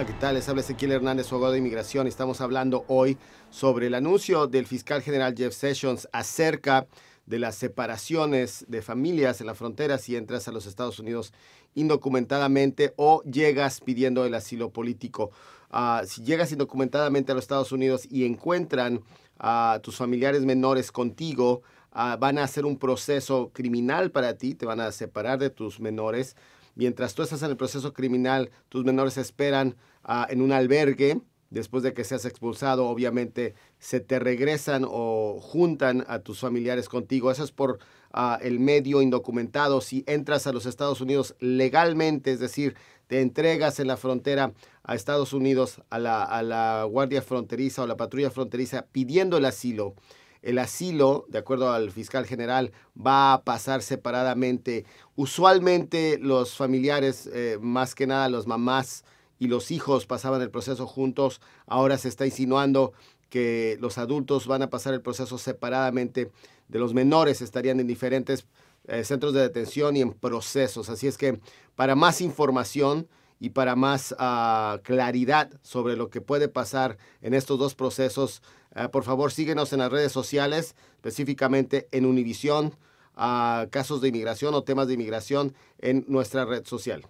Hola, ¿qué tal? Les habla Ezequiel Hernández, abogado de inmigración. Estamos hablando hoy sobre el anuncio del fiscal general Jeff Sessions acerca de las separaciones de familias en la frontera si entras a los Estados Unidos indocumentadamente o llegas pidiendo el asilo político. Ah, si llegas indocumentadamente a los Estados Unidos y encuentran a tus familiares menores contigo, ah, van a hacer un proceso criminal para ti, te van a separar de tus menores. Mientras tú estás en el proceso criminal, tus menores esperan ah, en un albergue. Después de que seas expulsado, obviamente se te regresan o juntan a tus familiares contigo. Eso es por ah, el medio indocumentado. Si entras a los Estados Unidos legalmente, es decir, te entregas en la frontera a Estados Unidos, a la, a la Guardia Fronteriza o la Patrulla Fronteriza pidiendo el asilo, el asilo, de acuerdo al fiscal general, va a pasar separadamente. Usualmente los familiares, eh, más que nada los mamás y los hijos pasaban el proceso juntos. Ahora se está insinuando que los adultos van a pasar el proceso separadamente. De los menores estarían en diferentes eh, centros de detención y en procesos. Así es que para más información y para más ah, claridad sobre lo que puede pasar en estos dos procesos, ah, por favor síguenos en las redes sociales, específicamente en Univisión, ah, casos de inmigración o temas de inmigración en nuestra red social.